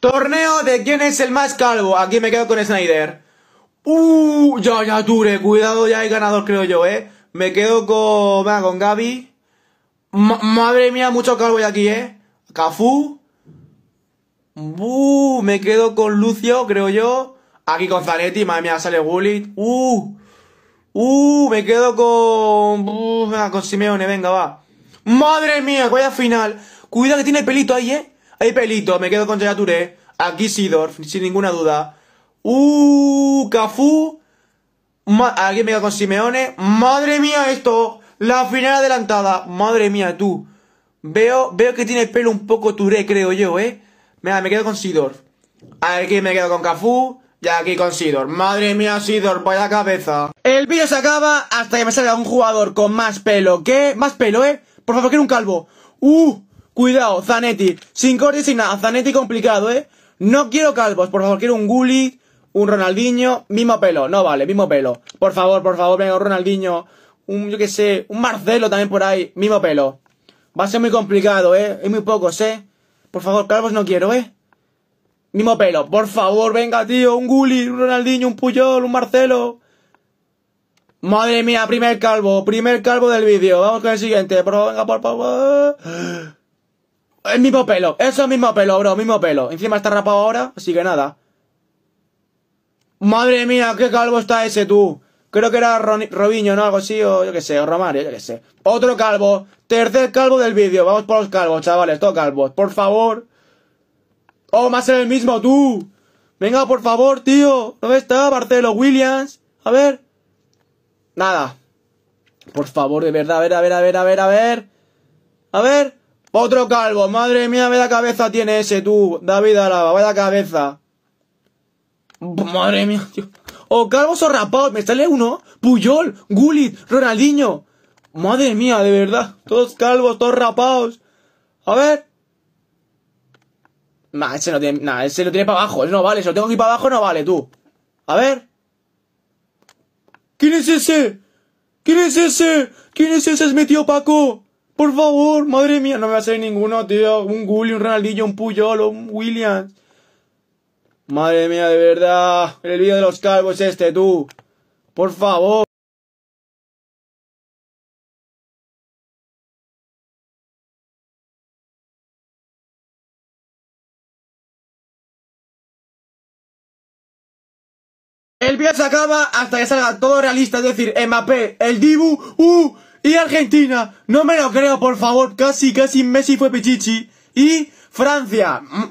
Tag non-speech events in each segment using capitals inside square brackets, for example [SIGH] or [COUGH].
Torneo de quién es el más calvo. Aquí me quedo con Snyder. Uh, ya, ya, dure Cuidado, ya hay ganador, creo yo, eh. Me quedo con, venga, con Gaby. madre mía, mucho calvo hay aquí, eh. Cafú. Uh, me quedo con Lucio, creo yo. Aquí con Zanetti, madre mía, sale Gullit. Uh, uh, me quedo con, uh, venga, con Simeone, venga, va. Madre mía, vaya final. Cuidado que tiene pelito ahí, eh. Hay Pelito, me quedo con Yaya Aquí Sidorf, sin ninguna duda. Uh, Cafú. Aquí me quedo con Simeone. Madre mía, esto. La final adelantada. Madre mía, tú. Veo, veo que tiene pelo un poco Touré, creo yo, ¿eh? Mira, me quedo con Sidorf. Aquí me quedo con Cafú. Y aquí con Sidor. Madre mía, Sidor, la cabeza. El vídeo se acaba hasta que me salga un jugador con más pelo ¿qué? Más pelo, ¿eh? Por favor, quiero un calvo. ¡Uh! Cuidado, Zanetti. Sin corte sin nada. Zanetti complicado, ¿eh? No quiero calvos, por favor. Quiero un Gullit, un Ronaldinho. Mismo pelo. No vale, mismo pelo. Por favor, por favor, venga, un Ronaldinho. Un, yo qué sé, un Marcelo también por ahí. Mismo pelo. Va a ser muy complicado, ¿eh? Hay muy pocos, ¿eh? Por favor, calvos no quiero, ¿eh? Mismo pelo. Por favor, venga, tío. Un Gullit, un Ronaldinho, un Puyol, un Marcelo. Madre mía, primer calvo. Primer calvo del vídeo. Vamos con el siguiente. Pero venga, por favor. El mismo pelo, eso mismo pelo, bro, mismo pelo. Encima está rapado ahora, así que nada. Madre mía, qué calvo está ese tú. Creo que era Robiño, ¿no? Algo así, o yo qué sé, o Romario, yo qué sé. Otro calvo, tercer calvo del vídeo. Vamos por los calvos, chavales, todos calvos, por favor. Oh, más el mismo tú. Venga, por favor, tío. ¿Dónde está Barcelo Williams? A ver. Nada. Por favor, de verdad, a ver, a ver, a ver, a ver, a ver. A ver. Otro calvo, madre mía, ve la cabeza tiene ese tú, David Alaba, ve la cabeza. Madre mía, tío. O calvos o rapados, me sale uno. Puyol, Gullit, Ronaldinho. Madre mía, de verdad. Todos calvos, todos rapados. A ver. Nah, ese no tiene. Nah, ese lo tiene para abajo. Ese no vale. Si lo tengo aquí para abajo, no vale, tú. A ver. ¿Quién es ese? ¿Quién es ese? ¿Quién es ese? Es mi tío Paco. Por favor, madre mía, no me va a salir ninguno, tío. Un Gulli, un Ronaldillo, un Puyolo, un Williams. Madre mía, de verdad. El vídeo de los calvos este, tú. Por favor. El vídeo se acaba hasta que salga todo realista, es decir, MAP, el Dibu, ¡uh! Y Argentina, no me lo creo, por favor. Casi, casi Messi fue Pichichi. Y Francia. Mm.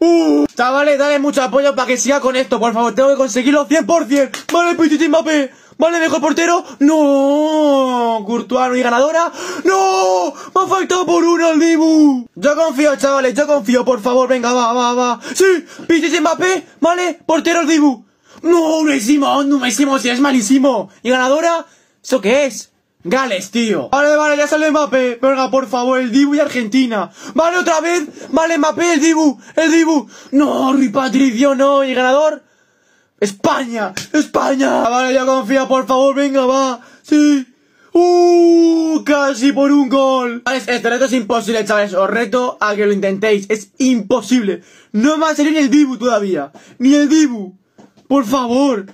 Uh, chavales, dale mucho apoyo para que siga con esto, por favor. Tengo que conseguirlo 100%. Vale, Pichichi Mbappé. Vale, mejor portero. No. Courtois y ganadora. No. Me ha faltado por uno el Dibu. Yo confío, chavales. Yo confío. Por favor, venga, va, va, va. Sí. Pichichi Mbappé. Vale, portero el Dibu. No, no hicimos, no es malísimo. ¿Y ganadora? ¿Eso qué es? Gales, tío. Vale, vale, ya sale Mbappé. Venga, por favor, el Dibu y Argentina. Vale, otra vez. Vale, Mbappé, el Dibu, el Dibu. No, Rui Patricio, no. ¿Y el ganador? España, España. Vale, ya confía, por favor, venga, va. Sí. ¡Uh! Casi por un gol. Este reto es imposible, chavales. Os reto a que lo intentéis. Es imposible. No me va a salir ni el Dibu todavía. Ni el Dibu. Por favor.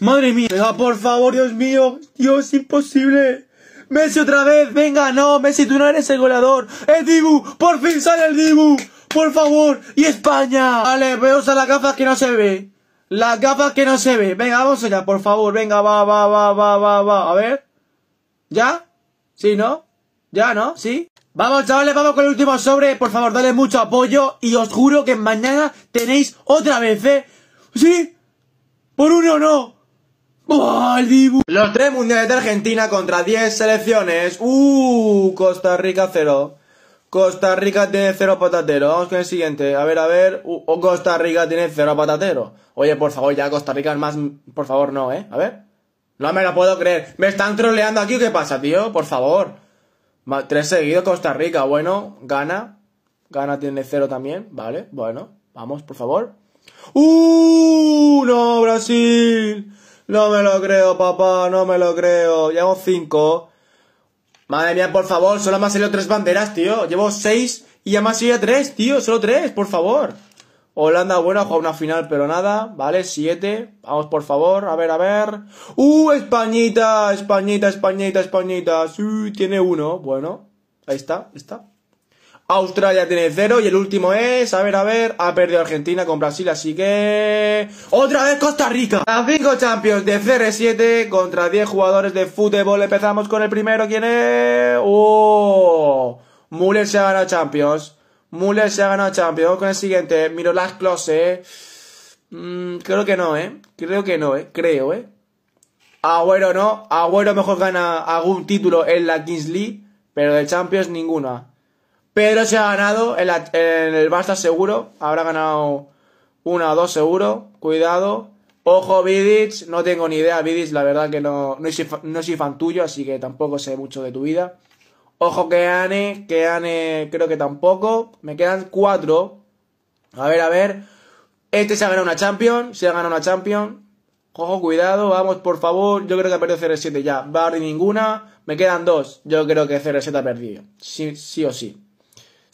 Madre mía. Venga, por favor, Dios mío. Dios, imposible. Messi otra vez. Venga, no, Messi, tú no eres el goleador. El Dibu. Por fin sale el Dibu. Por favor. Y España. Vale, veos a la las gafas que no se ve. Las gafas que no se ve. Venga, vamos allá, por favor. Venga, va, va, va, va, va, va. A ver. ¿Ya? ¿Sí, no? ¿Ya, no? ¿Sí? Vamos, chavales, vamos con el último sobre. Por favor, dale mucho apoyo. Y os juro que mañana tenéis otra vez, ¿eh? ¿Sí? Por uno no. Los tres mundiales de Argentina contra 10 selecciones. Uh, Costa Rica 0. Costa Rica tiene 0 patatero. Vamos con el siguiente. A ver, a ver. Uh, o Costa Rica tiene 0 patatero. Oye, por favor, ya Costa Rica es más. Por favor, no, eh. A ver. No me lo puedo creer. ¿Me están troleando aquí qué pasa, tío? Por favor. Tres seguidos Costa Rica. Bueno, gana. Gana tiene 0 también. Vale, bueno. Vamos, por favor. ¡Uh! ¡No, Brasil! No me lo creo, papá, no me lo creo. Llevo cinco. Madre mía, por favor, solo me han salido tres banderas, tío. Llevo seis y ya me han salido tres, tío. Solo tres, por favor. Holanda, bueno, ha jugado una final, pero nada. Vale, siete. Vamos, por favor. A ver, a ver. ¡Uh, Españita! Españita, Españita, Españita. Sí, tiene uno. Bueno, ahí está, está. Australia tiene cero y el último es, a ver, a ver, ha perdido Argentina con Brasil, así que... ¡Otra vez Costa Rica! A 5 Champions de CR7 contra 10 jugadores de fútbol. Empezamos con el primero, ¿quién es? ¡Oh! Müller se ha ganado Champions. Müller se ha ganado Champions. Con el siguiente, Miro Klose. Mm, creo que no, ¿eh? Creo que no, ¿eh? Creo, ¿eh? Agüero no. Agüero mejor gana algún título en la Kings League, pero de Champions ninguna. Pero se ha ganado en el basta seguro. Habrá ganado uno o dos seguro. Cuidado. Ojo, Vidic. No tengo ni idea, Vidic. La verdad que no, soy, fan tuyo, así que tampoco sé mucho de tu vida. Ojo, que Ane, creo que tampoco. Me quedan cuatro. A ver, a ver. Este se ha ganado una Champion, Se ha ganado una Champions. Ojo, cuidado. Vamos, por favor. Yo creo que ha perdido CR7 ya. Bardi ninguna. Me quedan dos. Yo creo que CR7 ha perdido. Sí, sí o sí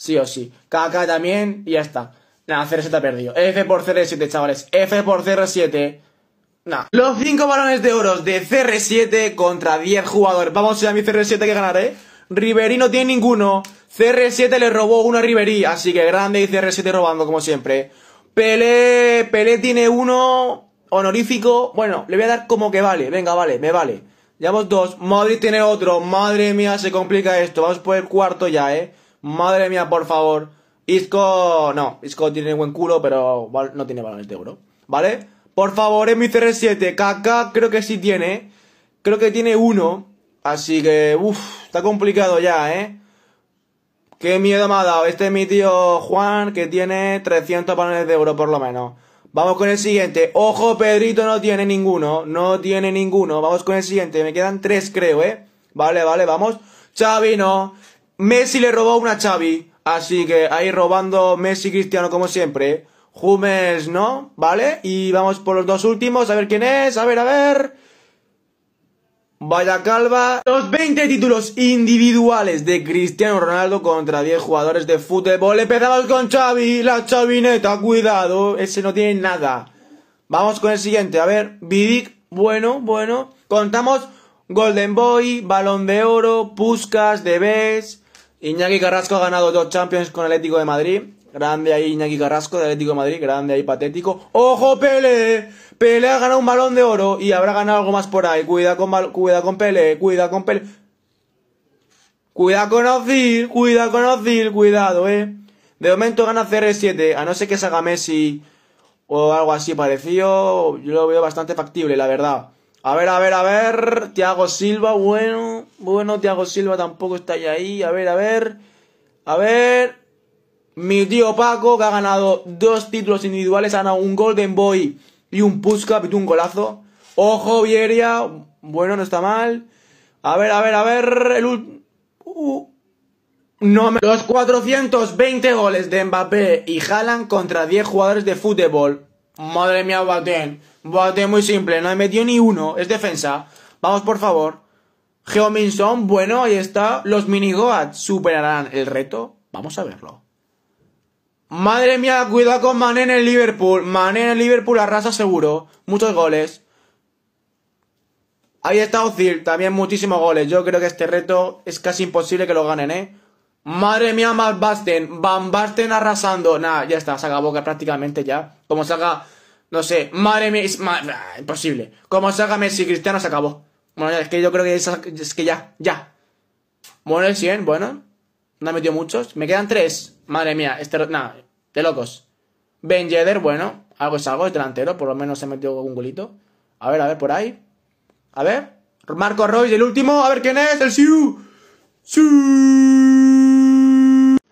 sí o sí. Caca también y ya está. Nada, CR7 ha perdido. F por CR7, chavales. F por CR7. Nah. Los 5 balones de oro de CR7 contra 10 jugadores. Vamos a mi CR7 que ganaré. ¿eh? Riverí no tiene ninguno. CR7 le robó uno a Riverí. Así que grande y CR7 robando, como siempre. Pelé, Pelé tiene uno honorífico. Bueno, le voy a dar como que vale. Venga, vale, me vale. Llevamos dos. Madrid tiene otro. Madre mía, se complica esto. Vamos por el cuarto ya, eh. Madre mía, por favor. Isco, no, Isco tiene buen culo, pero no tiene balones de oro. ¿Vale? Por favor, en mi CR7, Kaká creo que sí tiene. Creo que tiene uno. Así que, uff, está complicado ya, ¿eh? Qué miedo me ha dado. Este es mi tío Juan, que tiene 300 balones de oro por lo menos. Vamos con el siguiente. Ojo, Pedrito no tiene ninguno. No tiene ninguno. Vamos con el siguiente. Me quedan tres, creo, ¿eh? Vale, vale, vamos. Xavi no. Messi le robó una Chavi, Xavi. Así que ahí robando Messi Cristiano como siempre. Jumes no, ¿vale? Y vamos por los dos últimos, a ver quién es, a ver, a ver. Vaya calva. Los 20 títulos individuales de Cristiano Ronaldo contra 10 jugadores de fútbol. Empezamos con Xavi, la chavineta, cuidado, ese no tiene nada. Vamos con el siguiente, a ver, Vidic, bueno, bueno. Contamos Golden Boy, Balón de Oro, Puskas, Debes, Iñaki Carrasco ha ganado dos Champions con Atlético de Madrid. Grande ahí Iñaki Carrasco de Atlético de Madrid, grande ahí patético. ¡Ojo Pele! Pele ha ganado un balón de oro y habrá ganado algo más por ahí. Cuida con, cuida con Pele, cuida con Pele. Cuida con Ozil, cuida con Ozil, cuidado, eh. De momento gana CR7, a no ser que salga Messi o algo así parecido. Yo lo veo bastante factible, la verdad. A ver, a ver, a ver. Thiago Silva, bueno bueno, Thiago Silva tampoco está ya ahí. A ver, a ver. A ver. Mi tío Paco, que ha ganado dos títulos individuales, ha ganado un Golden Boy y un Puska y un golazo. Ojo, Vieria. Bueno, no está mal. A ver, a ver, a ver. Uh. No Los 420 goles de Mbappé y Jalan contra 10 jugadores de fútbol. Madre mía, Boateng. Boateng muy simple, no he metido ni uno. Es defensa. Vamos, por favor son, bueno, ahí está. Los mini Goats superarán el reto. Vamos a verlo. Madre mía, cuidado con Mané en el Liverpool. Mané en el Liverpool arrasa seguro. Muchos goles. Ahí está Ozil, también muchísimos goles. Yo creo que este reto es casi imposible que lo ganen, ¿eh? Madre mía, Van Basten. Van Basten arrasando. Nah, ya está, se acabó prácticamente ya. Como salga, no sé, madre mía, es, imposible. Como salga Messi Cristiano, se acabó. Bueno, es que yo creo que es, que ya, ya. Bueno, el 100, bueno. No ha metido muchos. Me quedan 3. Madre mía, este, nada, de locos. Ben Yedder, bueno, algo es algo, es delantero, por lo menos se metió un golito. A ver, a ver, por ahí. A ver. Marco Royce, el último, a ver quién es, el Siu. Siu.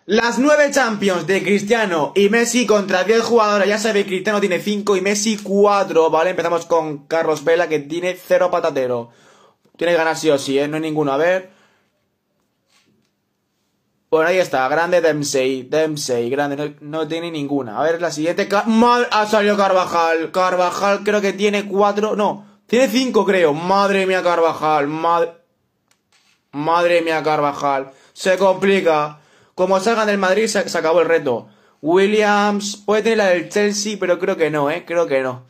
Las 9 Champions de Cristiano y Messi contra 10 jugadores. Ya sabéis, Cristiano tiene 5 y Messi 4. Vale, empezamos con Carlos Vela que tiene 0 patatero. Tiene ganas sí o sí, ¿eh? No hay ninguna. A ver. Bueno, ahí está. Grande Dempsey. Dempsey. Grande. No, tiene ninguna. A ver, la siguiente. ¡Mal! Ha salido Carvajal. Carvajal creo que tiene cuatro. No. Tiene cinco, creo. Madre mía, Carvajal. Madre. mía, Carvajal. Se complica. Como salgan del Madrid, se, se acabó el reto. Williams. Puede tener la del Chelsea, pero creo que no, ¿eh? Creo que no.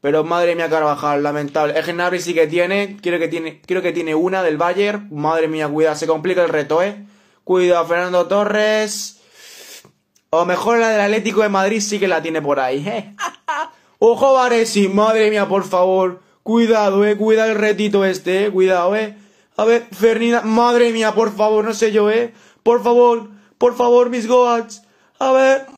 Pero madre mía, Carvajal, lamentable. Es Gnabry sí que tiene, Quiero que tiene, creo que tiene una del Bayern. Madre mía, cuidado, se complica el reto, eh. Cuidado, Fernando Torres. O mejor la del Atlético de Madrid sí que la tiene por ahí, eh. [LAUGHS] Ojo, Varesi, madre mía, por favor. Cuidado, eh, cuida el retito este, eh, cuidado, eh. A ver, Fernina, madre mía, por favor, no sé yo, eh. Por favor, por favor, mis goats. A ver.